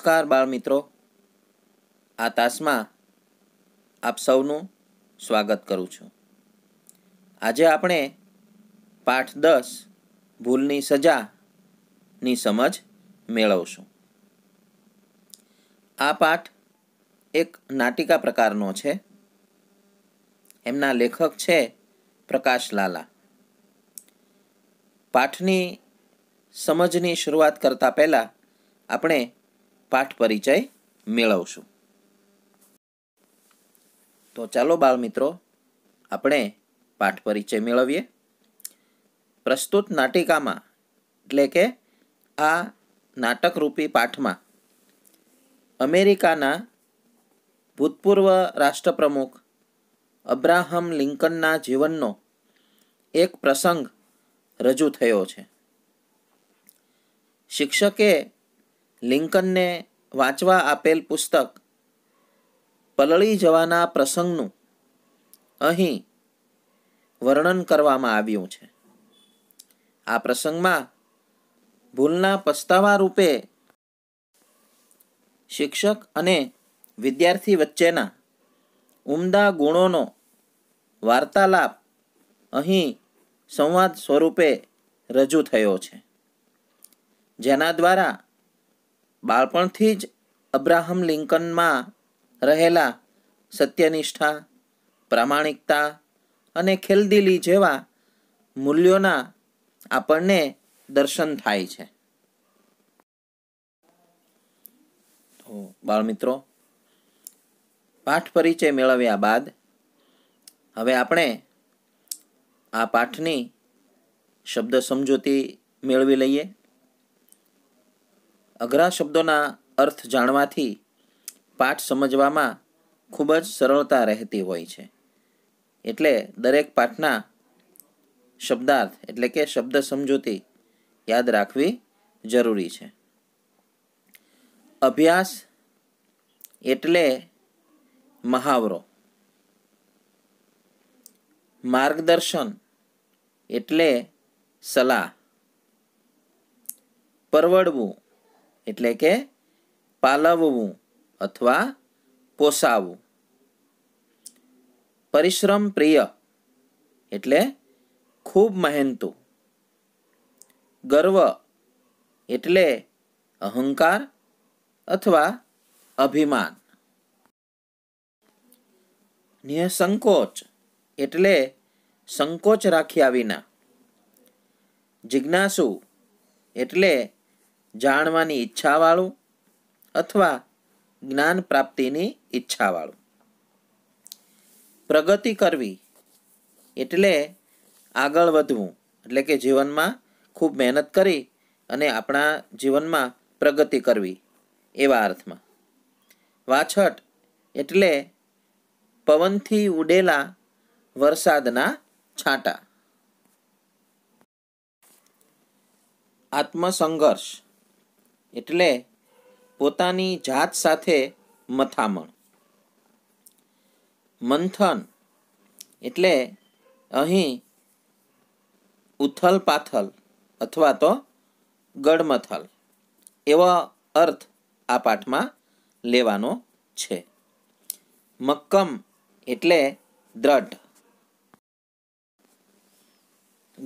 નમસ્કાર બાળ મિત્રો આ તાસમાં આપ સૌનું સ્વાગત કરું છું આજે આપણે પાઠ દસ ભૂલની સજાની સમજ મેળવશું આ પાઠ એક નાટિકા પ્રકારનો છે એમના લેખક છે પ્રકાશ લાલા પાઠની સમજની શરૂઆત કરતા પહેલાં આપણે પાઠ પરિચય મેળવશું તો ચાલો બાળમિત્રો આપણે પાઠ પરિચય મેળવીએ પ્રસ્તુત નાટિકામાં એટલે કે આ નાટકરૂપી પાઠમાં અમેરિકાના ભૂતપૂર્વ રાષ્ટ્રપ્રમુખ અબ્રાહમ લિંકનના જીવનનો એક પ્રસંગ રજૂ થયો છે શિક્ષકે લિંકનને વાંચવા આપેલ પુસ્તક પલળી જવાના પ્રસંગનું અહીં વર્ણન કરવામાં આવ્યું છે આ પ્રસંગમાં ભૂલના પસ્તાવા રૂપે શિક્ષક અને વિદ્યાર્થી વચ્ચેના ઉમદા ગુણોનો વાર્તાલાપ અહીં સંવાદ સ્વરૂપે રજૂ થયો છે જેના દ્વારા બાળપણથી જ અબ્રાહમ લિંકનમાં રહેલા સત્યનિષ્ઠા પ્રામાણિકતા અને ખેલદિલી જેવા મૂલ્યોના આપણને દર્શન થાય છે તો બાળમિત્રો પાઠ પરિચય મેળવ્યા બાદ હવે આપણે આ પાઠની શબ્દ સમજૂતી મેળવી લઈએ અઘરા શબ્દોના અર્થ જાણવાથી પાઠ સમજવામાં ખૂબ જ સરળતા રહેતી હોય છે એટલે દરેક પાઠના શબ્દાર્થ એટલે કે શબ્દ સમજૂતી યાદ રાખવી જરૂરી છે અભ્યાસ એટલે મહાવરો માર્ગદર્શન એટલે સલાહ પરવડવું એટલે કે પાલવવું અથવા પોસાવવું પરિશ્રમ પ્રિય એટલે ખૂબ મહેનતું ગર્વ એટલે અહંકાર અથવા અભિમાન નિઃસંકોચ એટલે સંકોચ રાખ્યા વિના જિજ્ઞાસુ એટલે જાણવાની ઈચ્છાવાળું અથવા જ્ઞાન પ્રાપ્તિની ઈચ્છાવાળું પ્રગતિ કરવી એટલે આગળ વધવું એટલે કે જીવનમાં ખૂબ મહેનત કરી અને આપણા જીવનમાં પ્રગતિ કરવી એવા અર્થમાં વાછટ એટલે પવનથી ઉડેલા વરસાદના છાંટા આત્મસંઘર્ષ એટલે પોતાની જાત સાથે મથામણ મંથન એટલે અહીં ઉથલ પાથલ અથવા તો ગડમથલ એવો અર્થ આ પાઠમાં લેવાનો છે મક્કમ એટલે દ્રઢ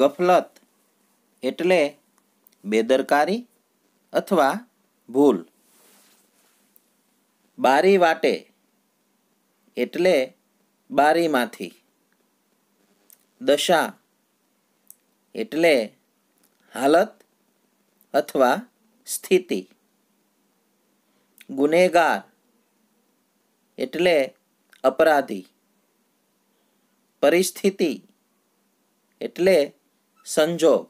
ગફલત એટલે બેદરકારી અથવા ભૂલ બારી વાટે એટલે બારીમાંથી દશા એટલે હાલત અથવા સ્થિતિ ગુનેગાર એટલે અપરાધી પરિસ્થિતિ એટલે સંજોગ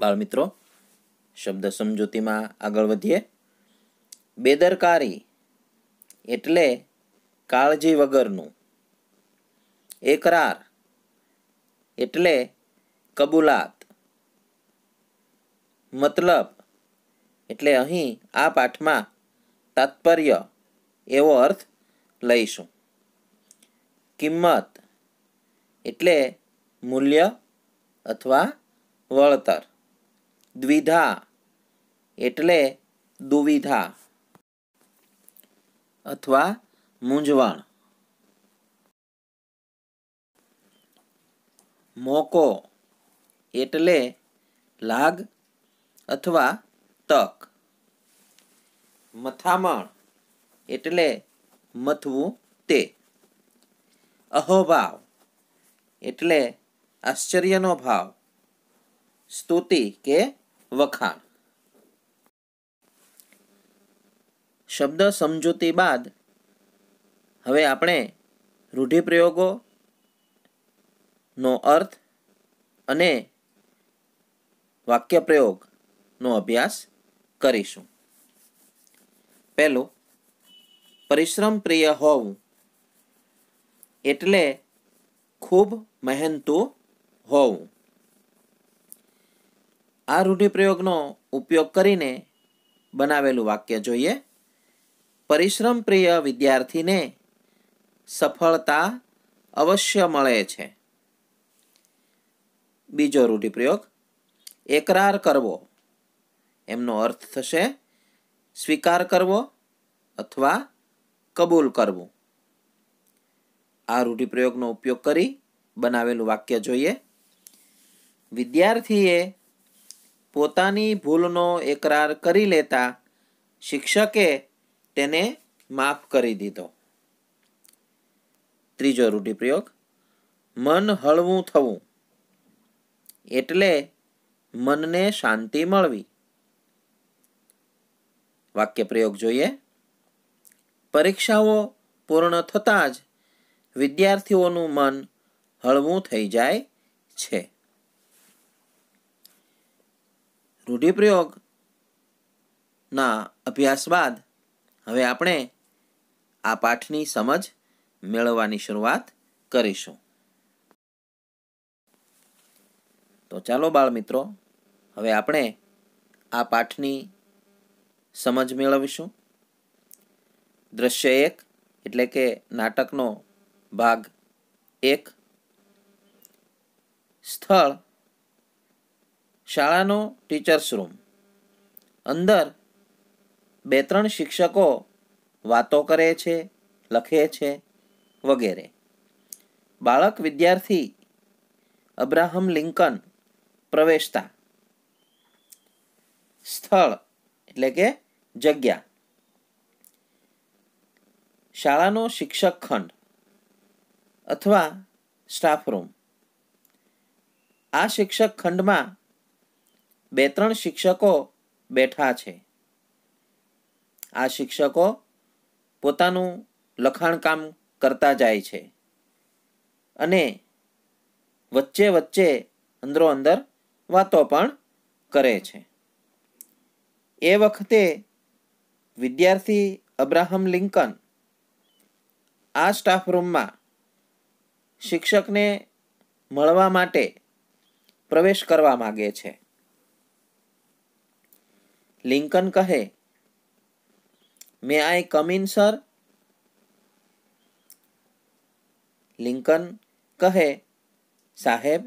બાળ મિત્રો શબ્દ સમજૂતીમાં આગળ વધીએ બેદરકારી એટલે કાળજી વગરનું એકરાર એટલે કબૂલાત મતલબ એટલે અહીં આ પાઠમાં તાત્પર્ય એવો અર્થ લઈશું કિંમત એટલે મૂલ્ય અથવા વળતર દ્વિધા એટલે દુવિધા અથવા મૂંઝવણ મોકો એટલે લાગ અથવા તક મથામણ એટલે મથવું તે અહોભાવ એટલે આશ્ચર્યનો ભાવ સ્તુતિ કે વખાણ શબ્દ સમજૂતી બાદ હવે આપણે રૂઢિપ્રયોગોનો અર્થ અને વાક્ય પ્રયોગનો અભ્યાસ કરીશું પહેલું પરિશ્રમ પ્રિય હોવું એટલે ખૂબ મહેનતું હોવું આ રૂઢિપ્રયોગનો ઉપયોગ કરીને બનાવેલું વાક્ય જોઈએ પરિશ્રમ પ્રિય વિદ્યાર્થીને સફળતા અવશ્ય મળે છે બીજો રૂઢિપ્રયોગ એકરાર કરવો એમનો અર્થ થશે સ્વીકાર કરવો અથવા કબૂલ કરવું આ રૂઢિપ્રયોગનો ઉપયોગ કરી બનાવેલું વાક્ય જોઈએ વિદ્યાર્થીએ પોતાની ભૂલનો એકરાર કરી લેતા શિક્ષકે તેને માફ કરી દીધો ત્રીજો રૂઢિપ્રયોગ મન હળવું થવું એટલે મનને શાંતિ મળવી વાક્ય પ્રયોગ જોઈએ પરીક્ષાઓ પૂર્ણ થતાં જ વિદ્યાર્થીઓનું મન હળવું થઈ જાય છે રૂઢિપ્રયોગના અભ્યાસ બાદ હવે આપણે આ પાઠની સમજ મેળવવાની શરૂઆત કરીશું તો ચાલો બાળ મિત્રો હવે આપણે આ પાઠની સમજ મેળવીશું દ્રશ્ય એક એટલે કે નાટકનો ભાગ એક સ્થળ શાળાનો ટીચર્સ રૂમ અંદર બે ત્રણ શિક્ષકો વાતો કરે છે લખે છે વગેરે બાળક વિદ્યાર્થી અબ્રાહમ લિંકન પ્રવેશતા સ્થળ એટલે કે જગ્યા શાળાનો શિક્ષક ખંડ અથવા સ્ટાફ રૂમ આ શિક્ષક ખંડમાં બે ત્રણ શિક્ષકો બેઠા છે આ શિક્ષકો પોતાનું લખાણ કામ કરતા જાય છે અને વચ્ચે વચ્ચે અંદરો અંદર વાતો પણ કરે છે એ વખતે વિદ્યાર્થી અબ્રાહમ લિંકન આ સ્ટાફ રૂમમાં શિક્ષકને મળવા માટે પ્રવેશ કરવા માગે છે લિંકન કહે may I come in sir Lincoln કહે સાહેબ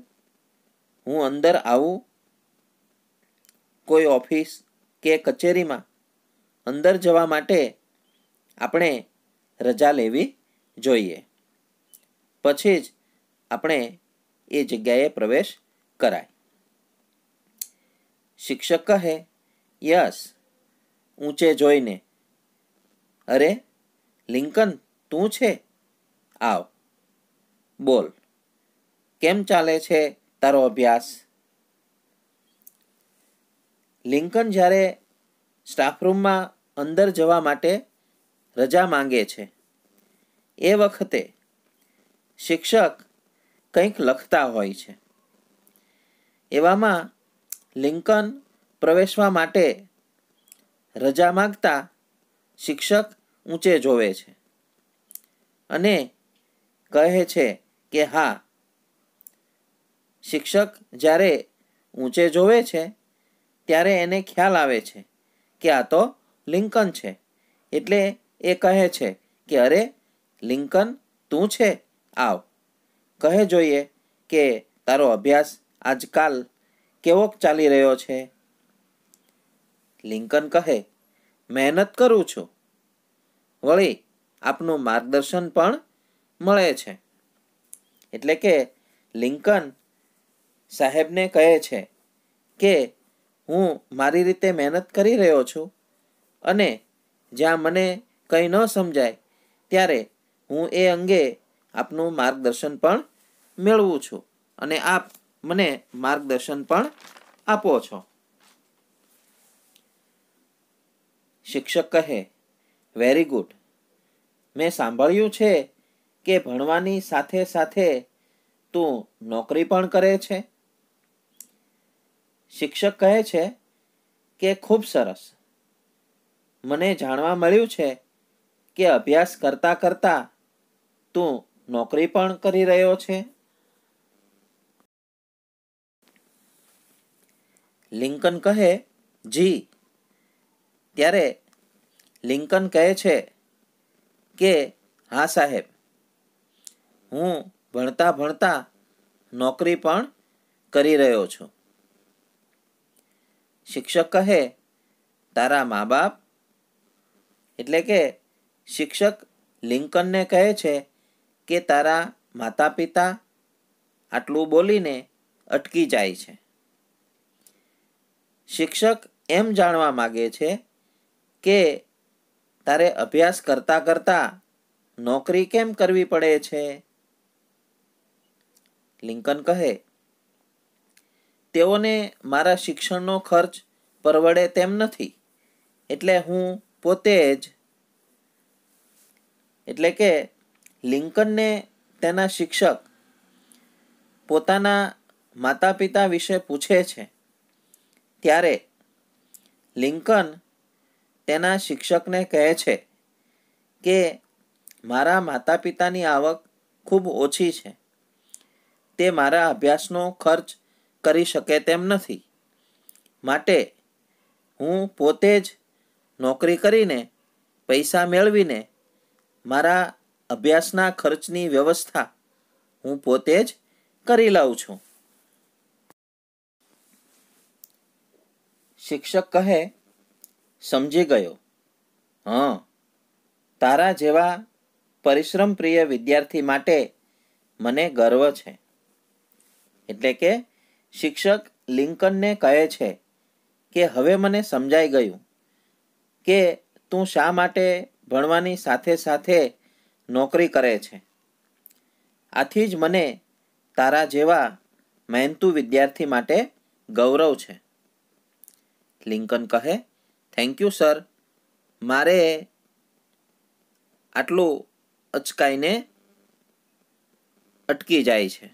હું અંદર આવું કોઈ ઓફિસ કે કચેરીમાં અંદર જવા માટે આપણે રજા લેવી જોઈએ પછી જ આપણે એ જગ્યાએ પ્રવેશ કરાય શિક્ષક કહે યસ ઊંચે જોઈને અરે લિંકન તું છે આવ બોલ કેમ ચાલે છે તારો અભ્યાસ લિંકન જ્યારે સ્ટાફરૂમમાં અંદર જવા માટે રજા માંગે છે એ વખતે શિક્ષક કંઈક લખતા હોય છે એવામાં લિંકન પ્રવેશવા માટે રજા માગતા શિક્ષક ઊંચે જોવે છે અને કહે છે કે હા શિક્ષક જ્યારે ઊંચે જોવે છે ત્યારે એને ખ્યાલ આવે છે કે આ તો લિંકન છે એટલે એ કહે છે કે અરે લિંકન તું છે આવ કહે જોઈએ કે તારો અભ્યાસ આજકાલ કેવો ચાલી રહ્યો છે લિંકન કહે મહેનત કરું છું વળી આપનું માર્ગદર્શન પણ મળે છે એટલે કે લિંકન સાહેબને કહે છે કે હું મારી રીતે મહેનત કરી રહ્યો છું અને જ્યાં મને કંઈ ન સમજાય ત્યારે હું એ અંગે આપનું માર્ગદર્શન પણ મેળવું છું અને આપ મને માર્ગદર્શન પણ આપો છો શિક્ષક કહે વેરી ગુડ મેં સાંભળ્યું છે કે ભણવાની સાથે સાથે તું નોકરી પણ કરે છે શિક્ષક કહે છે કે ખૂબ સરસ મને જાણવા મળ્યું છે કે અભ્યાસ કરતાં કરતાં તું નોકરી પણ કરી રહ્યો છે લિંકન કહે જી ત્યારે લિંકન કહે છે કે હા સાહેબ હું ભણતા ભણતા નોકરી પણ કરી રહ્યો છું શિક્ષક કહે તારા મા બાપ એટલે કે શિક્ષક લિંકનને કહે છે કે તારા માતા પિતા આટલું બોલીને અટકી જાય છે શિક્ષક એમ જાણવા માગે છે કે તારે અભ્યાસ કરતા કરતા નોકરી કેમ કરવી પડે છે લિંકન કહે તેઓને મારા શિક્ષણનો ખર્ચ પરવડે તેમ નથી એટલે હું પોતે જ એટલે કે લિંકનને તેના શિક્ષક પોતાના માતા પિતા વિશે પૂછે છે ત્યારે લિંકન તેના શિક્ષકને કહે છે કે મારા માતા પિતાની આવક ખૂબ ઓછી છે તે મારા અભ્યાસનો ખર્ચ કરી શકે તેમ નથી માટે હું પોતે જ નોકરી કરીને પૈસા મેળવીને મારા અભ્યાસના ખર્ચની વ્યવસ્થા હું પોતે જ કરી લઉં છું શિક્ષક કહે સમજી ગયો હં તારા જેવા પરિશ્રમ પ્રિય વિદ્યાર્થી માટે મને ગર્વ છે એટલે કે શિક્ષક લિંકનને કહે છે કે હવે મને સમજાઈ ગયું કે તું શા માટે ભણવાની સાથે સાથે નોકરી કરે છે આથી જ મને તારા જેવા મહેનતુ વિદ્યાર્થી માટે ગૌરવ છે લિંકન કહે થેન્ક યુ સર મારે આટલું અચકાઈને અટકી જાય છે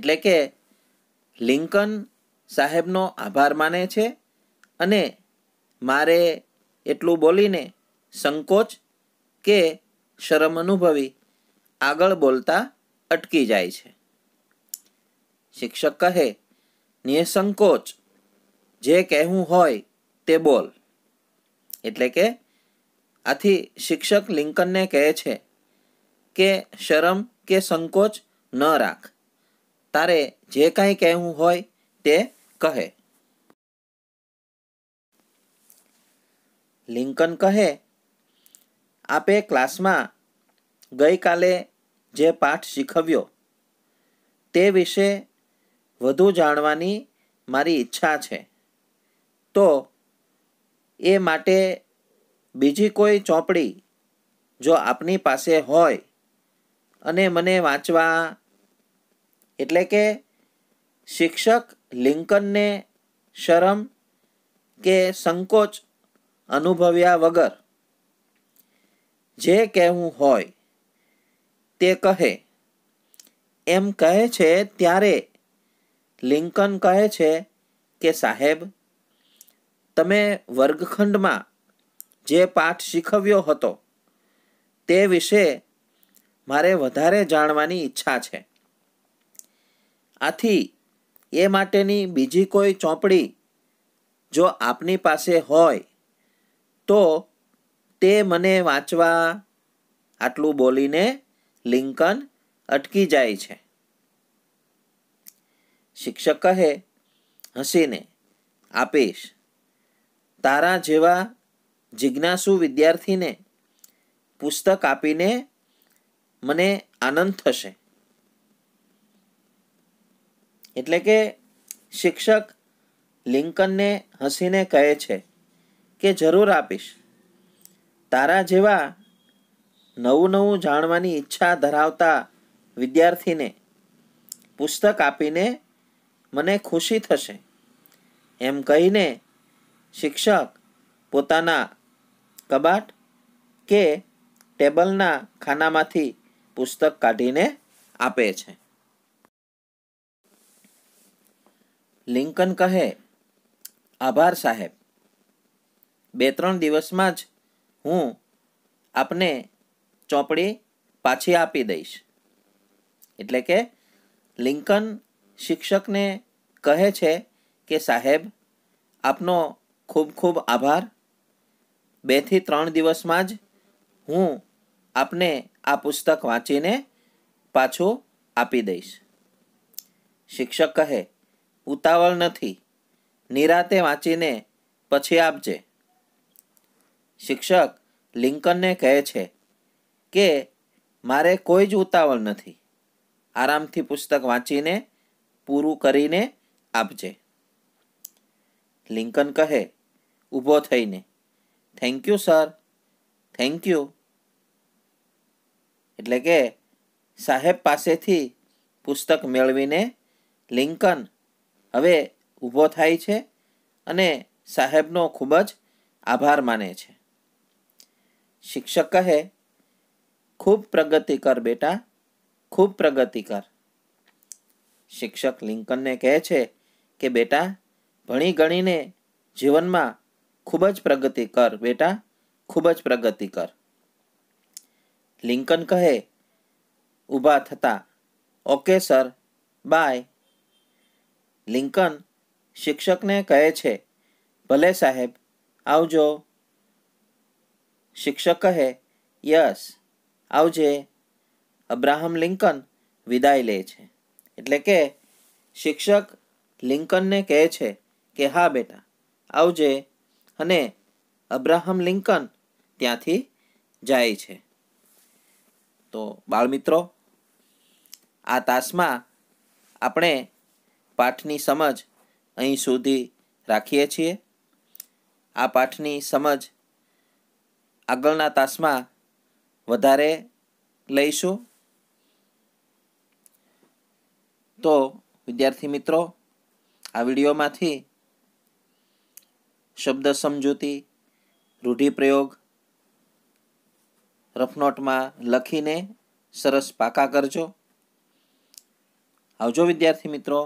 એટલે કે લિંકન સાહેબનો આભાર માને છે અને મારે એટલું બોલીને સંકોચ કે શરમ અનુભવી આગળ બોલતા અટકી જાય છે શિક્ષક કહે નિસંકોચ જે કહેવું હોય તે બોલ એટલે કે આથી શિક્ષક લિંકનને કહે છે કે શરમ કે સંકોચ ન રાખ તારે જે કાંઈ કહેવું હોય તે કહે લિંકન કહે આપે ક્લાસમાં ગઈકાલે જે પાઠ શીખવ્યો તે વિશે વધુ જાણવાની મારી ઈચ્છા છે તો એ માટે બીજી કોઈ ચોપડી જો આપની પાસે હોય અને મને વાંચવા એટલે કે શિક્ષક લિંકનને શરમ કે સંકોચ અનુભવ્યા વગર જે કહેવું હોય તે કહે એમ કહે છે ત્યારે લિંકન કહે છે કે સાહેબ તમે વર્ગખંડમાં જે પાઠ શીખવ્યો હતો તે વિશે મારે વધારે જાણવાની ઈચ્છા છે આથી એ માટેની બીજી કોઈ ચોપડી જો આપની પાસે હોય તો તે મને વાંચવા આટલું બોલીને લિંકન અટકી જાય છે શિક્ષક કહે હસીને આપીશ તારા જેવા જિજ્ઞાસુ વિદ્યાર્થીને પુસ્તક આપીને મને આનંદ થશે એટલે કે શિક્ષક લિંકનને હસીને કહે છે કે જરૂર આપીશ તારા જેવા નવું નવું જાણવાની ઈચ્છા ધરાવતા વિદ્યાર્થીને પુસ્તક આપીને મને ખુશી થશે એમ કહીને શિક્ષક પોતાના કબાટ કે ટેબલના ખાનામાંથી પુસ્તક કાઢીને આપે છે લિંકન કહે આભાર સાહેબ બે ત્રણ દિવસમાં જ હું આપને ચોપડી પાછી આપી દઈશ એટલે કે લિંકન શિક્ષકને કહે છે કે સાહેબ આપનો ખૂબ ખૂબ આભાર બે થી ત્રણ દિવસમાં જ હું આપને આ પુસ્તક વાંચીને પાછું આપી દઈશ શિક્ષક કહે ઉતાવળ નથી નિરાતે વાંચીને પછી આપજે શિક્ષક લિંકનને કહે છે કે મારે કોઈ જ ઉતાવળ નથી આરામથી પુસ્તક વાંચીને પૂરું કરીને આપજે લિંકન કહે ઊભો થઈને thank you sir thank you એટલે કે સાહેબ પાસેથી પુસ્તક મેળવીને લિંકન હવે ઊભો થાય છે અને સાહેબનો ખૂબ જ આભાર માને છે શિક્ષક કહે ખૂબ પ્રગતિ કર બેટા ખૂબ પ્રગતિ કર શિક્ષક લિંકનને કહે છે કે બેટા ભણી ગણીને જીવનમાં ખૂબ જ પ્રગતિ કર બેટા ખૂબ જ પ્રગતિ કર લિંકન કહે ઊભા થતા ઓકે સર બાય લિંકન શિક્ષકને કહે છે ભલે સાહેબ આવજો શિક્ષક કહે યસ આવજે અબ્રાહમ લિંકન વિદાય લે છે એટલે કે શિક્ષક લિંકનને કહે છે કે હા બેટા આવજે અને અબ્રાહમ લિંકન ત્યાંથી જાય છે તો બાળમિત્રો આ તાસમાં આપણે પાઠની સમજ અહીં સુધી રાખીએ છીએ આ પાઠની સમજ આગળના તાસમાં વધારે લઈશું તો વિદ્યાર્થી મિત્રો આ વિડીયોમાંથી શબ્દ સમજૂતી રૂઢિપ્રયોગ રફનોટમાં લખીને સરસ પાકા કરજો આવજો વિદ્યાર્થી મિત્રો